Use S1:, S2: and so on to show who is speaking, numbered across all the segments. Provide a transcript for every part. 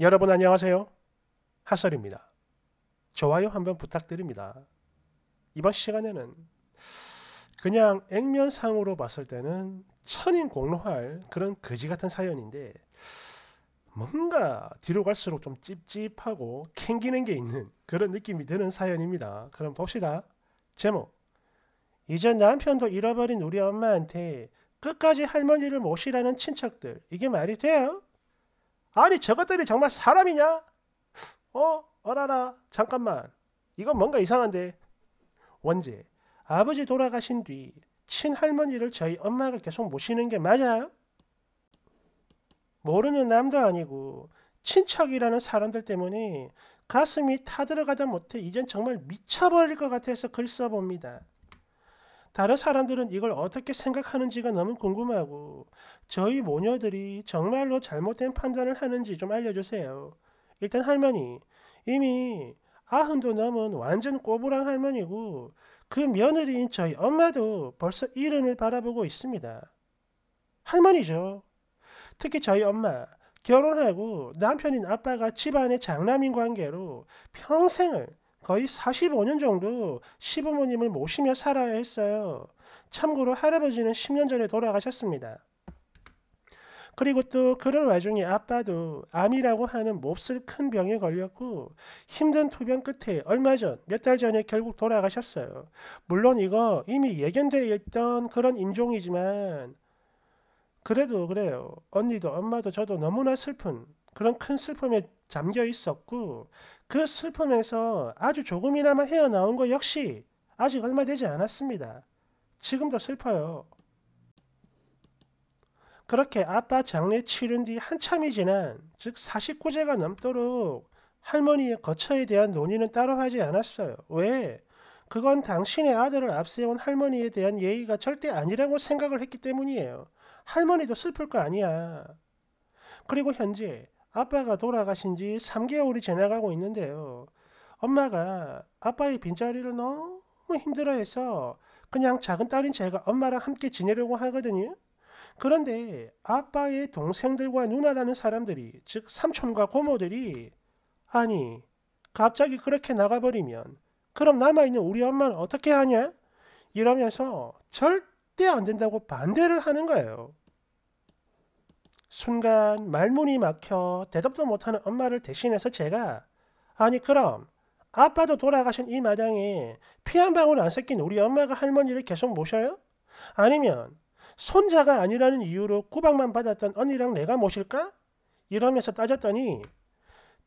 S1: 여러분 안녕하세요. 핫설입니다. 좋아요 한번 부탁드립니다. 이번 시간에는 그냥 액면상으로 봤을 때는 천인공로할 그런 거지 같은 사연인데 뭔가 뒤로 갈수록 좀 찝찝하고 캥기는 게 있는 그런 느낌이 드는 사연입니다. 그럼 봅시다. 제목 이전 남편도 잃어버린 우리 엄마한테 끝까지 할머니를 모시라는 친척들 이게 말이 돼요? 아니 저것들이 정말 사람이냐? 어? 어라라 잠깐만 이건 뭔가 이상한데 원제 아버지 돌아가신 뒤 친할머니를 저희 엄마가 계속 모시는 게 맞아요? 모르는 남도 아니고 친척이라는 사람들 때문에 가슴이 타들어가다 못해 이젠 정말 미쳐버릴 것 같아서 글 써봅니다. 다른 사람들은 이걸 어떻게 생각하는지가 너무 궁금하고 저희 모녀들이 정말로 잘못된 판단을 하는지 좀 알려주세요. 일단 할머니, 이미 아흔도 넘은 완전 꼬부랑 할머니고 그 며느리인 저희 엄마도 벌써 이름을 바라보고 있습니다. 할머니죠. 특히 저희 엄마, 결혼하고 남편인 아빠가 집안의 장남인 관계로 평생을 거의 45년 정도 시부모님을 모시며 살아야 했어요. 참고로 할아버지는 10년 전에 돌아가셨습니다. 그리고 또 그런 와중에 아빠도 암이라고 하는 몹쓸 큰 병에 걸렸고 힘든 투병 끝에 얼마 전 몇 달 전에 결국 돌아가셨어요. 물론 이거 이미 예견되어 있던 그런 임종이지만 그래도 그래요. 언니도 엄마도 저도 너무나 슬픈 그런 큰 슬픔에 잠겨 있었고 그 슬픔에서 아주 조금이나마 헤어나온 거 역시 아직 얼마 되지 않았습니다. 지금도 슬퍼요. 그렇게 아빠 장례 치른 뒤 한참이 지난 즉 49제가 넘도록 할머니의 거처에 대한 논의는 따로 하지 않았어요. 왜? 그건 당신의 아들을 앞세운 할머니에 대한 예의가 절대 아니라고 생각을 했기 때문이에요. 할머니도 슬플 거 아니야. 그리고 현재 아빠가 돌아가신 지 3개월이 지나가고 있는데요. 엄마가 아빠의 빈자리를 너무 힘들어해서 그냥 작은 딸인 제가 엄마랑 함께 지내려고 하거든요. 그런데 아빠의 동생들과 누나라는 사람들이, 즉 삼촌과 고모들이 아니, 갑자기 그렇게 나가버리면 그럼 남아있는 우리 엄마는 어떻게 하냐? 이러면서 절대 안 된다고 반대를 하는 거예요. 순간 말문이 막혀 대답도 못하는 엄마를 대신해서 제가 아니 그럼 아빠도 돌아가신 이 마당에 피 한 방울 안 섞인 우리 엄마가 할머니를 계속 모셔요? 아니면 손자가 아니라는 이유로 구박만 받았던 언니랑 내가 모실까? 이러면서 따졌더니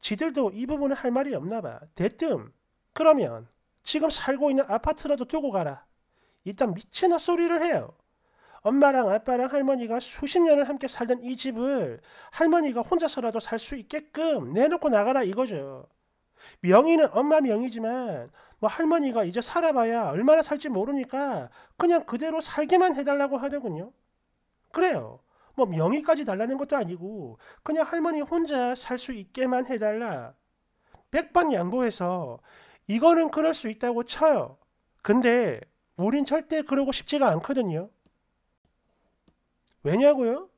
S1: 지들도 이 부분은 할 말이 없나 봐. 대뜸 그러면 지금 살고 있는 아파트라도 두고 가라. 일단 미친아 소리를 해요. 엄마랑 아빠랑 할머니가 수십 년을 함께 살던 이 집을 할머니가 혼자서라도 살 수 있게끔 내놓고 나가라 이거죠. 명의는 엄마 명의지만 뭐 할머니가 이제 살아봐야 얼마나 살지 모르니까 그냥 그대로 살기만 해달라고 하더군요. 그래요. 뭐 명의까지 달라는 것도 아니고 그냥 할머니 혼자 살 수 있게만 해달라. 백번 양보해서 이거는 그럴 수 있다고 쳐요. 근데 우린 절대 그러고 싶지가 않거든요. 왜냐고요?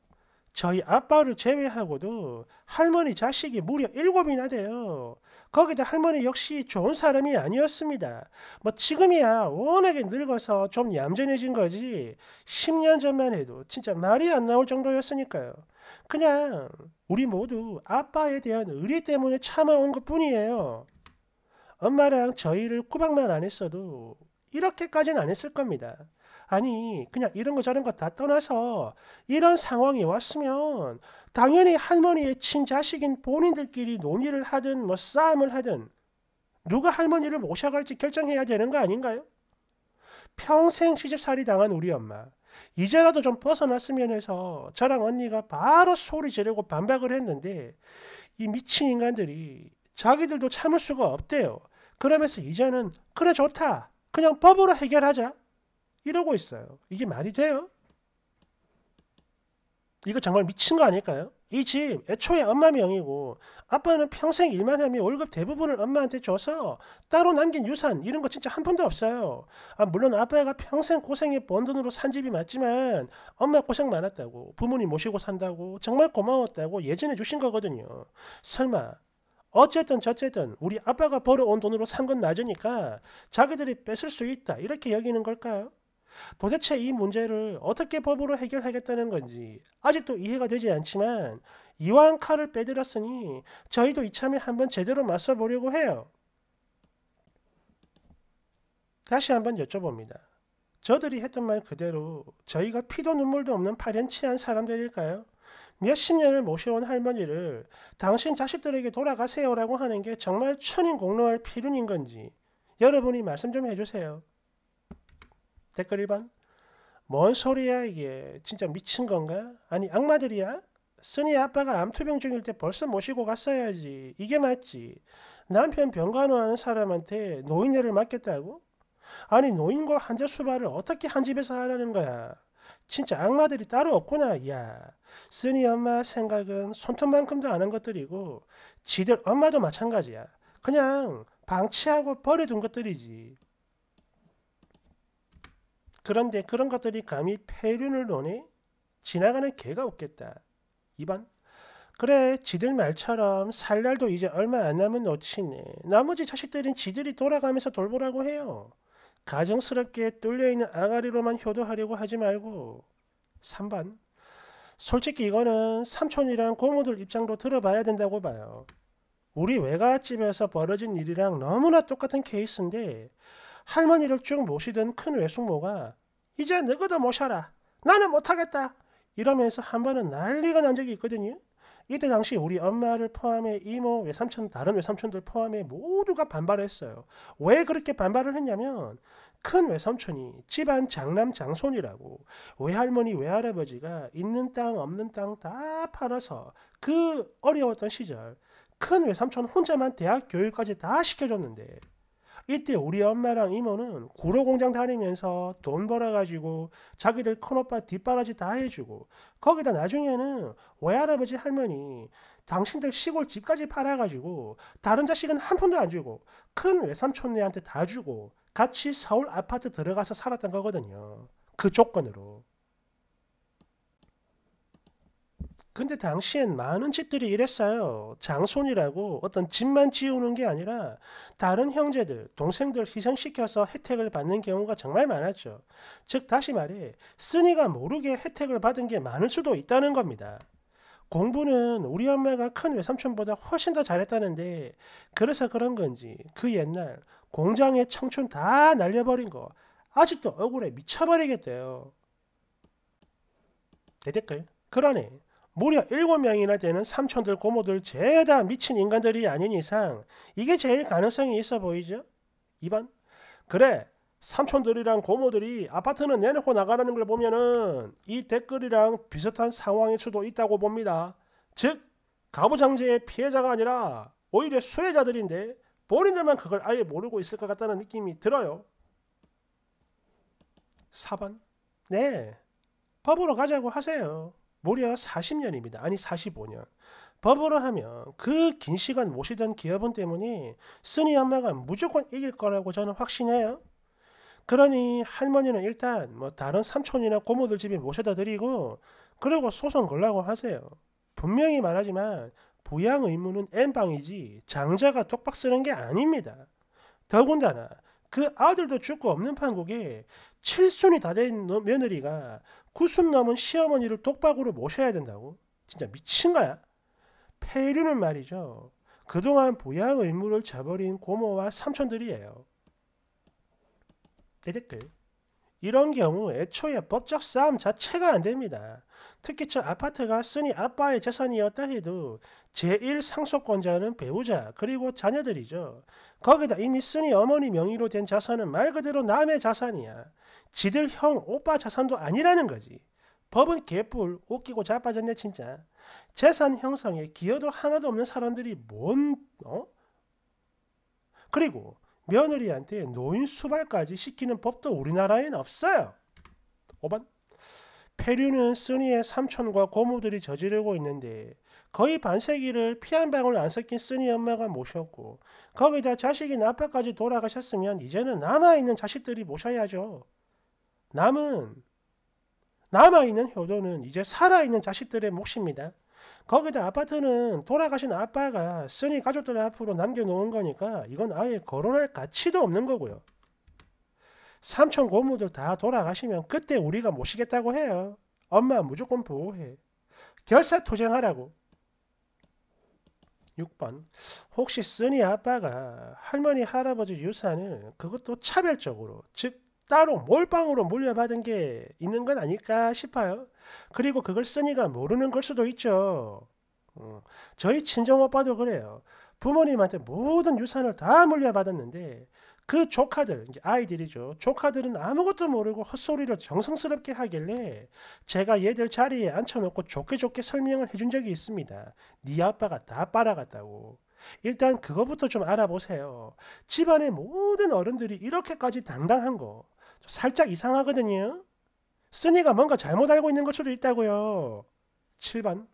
S1: 저희 아빠를 제외하고도 할머니 자식이 무려 일곱이나 돼요. 거기다 할머니 역시 좋은 사람이 아니었습니다. 뭐 지금이야 워낙에 늙어서 좀 얌전해진 거지 10년 전만 해도 진짜 말이 안 나올 정도였으니까요. 그냥 우리 모두 아빠에 대한 의리 때문에 참아온 것뿐이에요. 엄마랑 저희를 꾸박만 안 했어도 이렇게까지는 안 했을 겁니다. 아니 그냥 이런 거 저런 거 다 떠나서 이런 상황이 왔으면 당연히 할머니의 친자식인 본인들끼리 논의를 하든 뭐 싸움을 하든 누가 할머니를 모셔갈지 결정해야 되는 거 아닌가요? 평생 시집살이 당한 우리 엄마 이제라도 좀 벗어났으면 해서 저랑 언니가 바로 소리 지르고 반박을 했는데 이 미친 인간들이 자기들도 참을 수가 없대요. 그러면서 이제는 그래 좋다. 그냥 법으로 해결하자. 이러고 있어요. 이게 말이 돼요? 이거 정말 미친 거 아닐까요? 이 집 애초에 엄마 명이고 아빠는 평생 일만 하며 월급 대부분을 엄마한테 줘서 따로 남긴 유산 이런 거 진짜 한 푼도 없어요. 아, 물론 아빠가 평생 고생해 번 돈으로 산 집이 맞지만 엄마 고생 많았다고 부모님 모시고 산다고 정말 고마웠다고 예전에 주신 거거든요. 설마 어쨌든 저쨌든 우리 아빠가 벌어온 돈으로 산건 낮으니까 자기들이 뺏을 수 있다 이렇게 여기는 걸까요? 도대체 이 문제를 어떻게 법으로 해결하겠다는 건지 아직도 이해가 되지 않지만 이왕 칼을 빼들었으니 저희도 이참에 한번 제대로 맞서보려고 해요. 다시 한번 여쭤봅니다. 저들이 했던 말 그대로 저희가 피도 눈물도 없는 파렴치한 사람들일까요? 몇십 년을 모셔온 할머니를 당신 자식들에게 돌아가세요라고 하는 게 정말 천인공로할 필요인 건지 여러분이 말씀 좀 해주세요. 댓글 1번 뭔 소리야 이게 진짜 미친 건가? 아니 악마들이야? 쓰니 아빠가 암투병 중일 때 벌써 모시고 갔어야지 이게 맞지 남편 병간호하는 사람한테 노인네를 맡겠다고? 아니 노인과 환자 수발을 어떻게 한 집에서 하라는 거야 진짜 악마들이 따로 없구나 야 쓰니 엄마 생각은 손톱만큼도 아는 것들이고 지들 엄마도 마찬가지야 그냥 방치하고 버려둔 것들이지 그런데 그런 것들이 감히 폐륜을 논해 지나가는 개가 없겠다. 2번 그래 지들 말처럼 살 날도 이제 얼마 안 남은 놓치네 나머지 자식들은 지들이 돌아가면서 돌보라고 해요. 가정스럽게 뚫려있는 아가리로만 효도하려고 하지 말고 3번 솔직히 이거는 삼촌이랑 고모들 입장도 들어봐야 된다고 봐요. 우리 외갓집에서 벌어진 일이랑 너무나 똑같은 케이스인데 할머니를 쭉 모시던 큰 외숙모가 이제 너희도 모셔라. 나는 못하겠다. 이러면서 한 번은 난리가 난 적이 있거든요. 이때 당시 우리 엄마를 포함해 이모, 외삼촌, 다른 외삼촌들 포함해 모두가 반발했어요. 왜 그렇게 반발을 했냐면 큰 외삼촌이 집안 장남 장손이라고 외할머니 외할아버지가 있는 땅 없는 땅 다 팔아서 그 어려웠던 시절 큰 외삼촌 혼자만 대학 교육까지 다 시켜줬는데 이때 우리 엄마랑 이모는 구로 공장 다니면서 돈 벌어가지고 자기들 큰오빠 뒷바라지 다 해주고 거기다 나중에는 외할아버지 할머니 당신들 시골 집까지 팔아가지고 다른 자식은 한 푼도 안 주고 큰 외삼촌네한테 다 주고 같이 서울 아파트 들어가서 살았던 거거든요. 그 조건으로. 근데 당시엔 많은 집들이 이랬어요. 장손이라고 어떤 집만 지우는 게 아니라 다른 형제들, 동생들 희생시켜서 혜택을 받는 경우가 정말 많았죠. 즉, 다시 말해, 쓰니가 모르게 혜택을 받은 게 많을 수도 있다는 겁니다. 공부는 우리 엄마가 큰 외삼촌보다 훨씬 더 잘했다는데 그래서 그런 건지 그 옛날 공장에 청춘 다 날려버린 거 아직도 억울해 미쳐버리겠대요. 내 댓글 그러네. 무려 7명이나 되는 삼촌들 고모들 죄다 미친 인간들이 아닌 이상 이게 제일 가능성이 있어 보이죠? 2번 그래 삼촌들이랑 고모들이 아파트는 내놓고 나가라는 걸 보면은 이 댓글이랑 비슷한 상황일 수도 있다고 봅니다. 즉 가부장제의 피해자가 아니라 오히려 수혜자들인데 본인들만 그걸 아예 모르고 있을 것 같다는 느낌이 들어요. 4번 네 법으로 가자고 하세요. 무려 40년입니다. 아니 45년. 법으로 하면 그 긴 시간 모시던 기업은 때문에 쓰니 엄마가 무조건 이길 거라고 저는 확신해요. 그러니 할머니는 일단 뭐 다른 삼촌이나 고모들 집에 모셔다 드리고 그리고 소송 걸라고 하세요. 분명히 말하지만 부양 의무는 N방이지 장자가 독박 쓰는 게 아닙니다. 더군다나 그 아들도 죽고 없는 판국에 칠순이 다 된 며느리가 구순 넘은 시어머니를 독박으로 모셔야 된다고? 진짜 미친 거야? 폐류는 말이죠. 그동안 보양 의무를 저버린 고모와 삼촌들이에요. 대댓글. 이런 경우 애초에 법적 싸움 자체가 안 됩니다. 특히 저 아파트가 쓰니 아빠의 재산이었다 해도 제1상속권자는 배우자 그리고 자녀들이죠. 거기다 이미 쓰니 어머니 명의로 된 자산은 말 그대로 남의 자산이야. 지들 형 오빠 자산도 아니라는 거지. 법은 개뿔 웃기고 자빠졌네 진짜. 재산 형성에 기여도 하나도 없는 사람들이 뭔 어? 그리고 며느리한테 노인 수발까지 시키는 법도 우리나라엔 없어요. 5번 페류는 쓰니의 삼촌과 고모들이 저지르고 있는데 거의 반세기를 피한 방울 안 섞인 쓰니 엄마가 모셨고 거기다 자식인 아빠까지 돌아가셨으면 이제는 남아있는 자식들이 모셔야죠. 남은 남아있는 효도는 이제 살아있는 자식들의 몫입니다. 거기다 아파트는 돌아가신 아빠가 쓰니 가족들 앞으로 남겨놓은 거니까 이건 아예 거론할 가치도 없는 거고요. 삼촌 고모들 다 돌아가시면 그때 우리가 모시겠다고 해요. 엄마 무조건 보호해. 결사토쟁하라고. 6번 혹시 쓰니 아빠가 할머니 할아버지 유산을 그것도 차별적으로 즉 따로 몰빵으로 물려받은 게 있는 건 아닐까 싶어요. 그리고 그걸 쓰니가 모르는 걸 수도 있죠. 음, 저희 친정 오빠도 그래요. 부모님한테 모든 유산을 다 물려받았는데 그 조카들, 아이들이죠. 조카들은 아무것도 모르고 헛소리를 정성스럽게 하길래 제가 얘들 자리에 앉혀놓고 좋게 좋게 설명을 해준 적이 있습니다. 네 아빠가 다 빨아갔다고. 일단 그거부터 좀 알아보세요. 집안의 모든 어른들이 이렇게까지 당당한 거 살짝 이상하거든요. 쓰니가 뭔가 잘못 알고 있는 것 수도 있다고요. 7번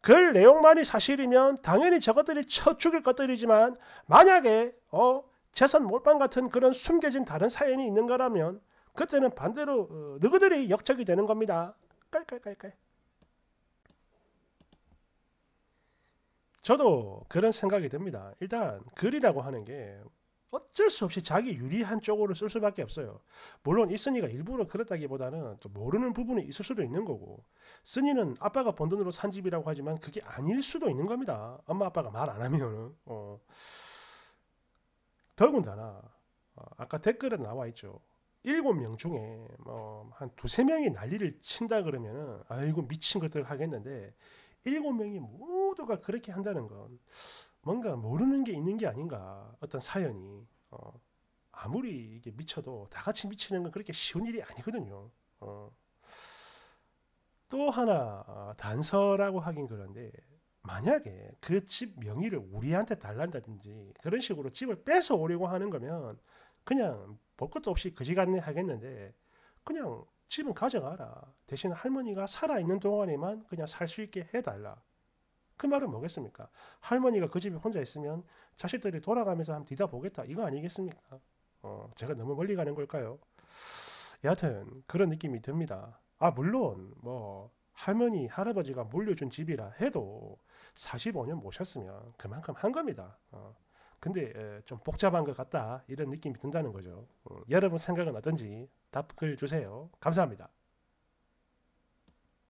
S1: 글 내용만이 사실이면 당연히 저것들이 쳐 죽일 것들이지만 만약에 어, 재선 몰빵 같은 그런 숨겨진 다른 사연이 있는 거라면 그때는 반대로 어, 너희들이 역적이 되는 겁니다. 깔깔깔깔. 저도 그런 생각이 듭니다. 일단 글이라고 하는 게 어쩔 수 없이 자기 유리한 쪽으로 쓸 수밖에 없어요. 물론 이 쓴이가 일부러 그랬다기보다는 또 모르는 부분이 있을 수도 있는 거고 쓴이는 아빠가 번 돈으로 산 집이라고 하지만 그게 아닐 수도 있는 겁니다. 엄마 아빠가 말 안 하면 어. 더군다나 어, 아까 댓글에 나와 있죠. 일곱 명 중에 뭐 한 두세 명이 난리를 친다 그러면은 아이고 미친 것들 하겠는데 일곱 명이 모두가 그렇게 한다는 건 뭔가 모르는 게 있는 게 아닌가 어떤 사연이 어, 아무리 이게 미쳐도 다 같이 미치는 건 그렇게 쉬운 일이 아니거든요. 어. 또 하나 어, 단서라고 하긴 그런데 만약에 그 집 명의를 우리한테 달란다든지 그런 식으로 집을 뺏어 오려고 하는 거면 그냥 볼 것도 없이 그지간에 하겠는데 그냥 집은 가져가라. 대신 할머니가 살아있는 동안에만 그냥 살 수 있게 해달라. 그 말은 뭐겠습니까? 할머니가 그 집에 혼자 있으면 자식들이 돌아가면서 한번 뒤다 보겠다 이거 아니겠습니까? 어, 제가 너무 멀리 가는 걸까요? 여하튼 그런 느낌이 듭니다. 아 물론 뭐 할머니 할아버지가 물려준 집이라 해도 45년 모셨으면 그만큼 한 겁니다. 어, 근데 에, 좀 복잡한 것 같다 이런 느낌이 든다는 거죠. 어, 여러분 생각은 어떤지 답글 주세요. 감사합니다.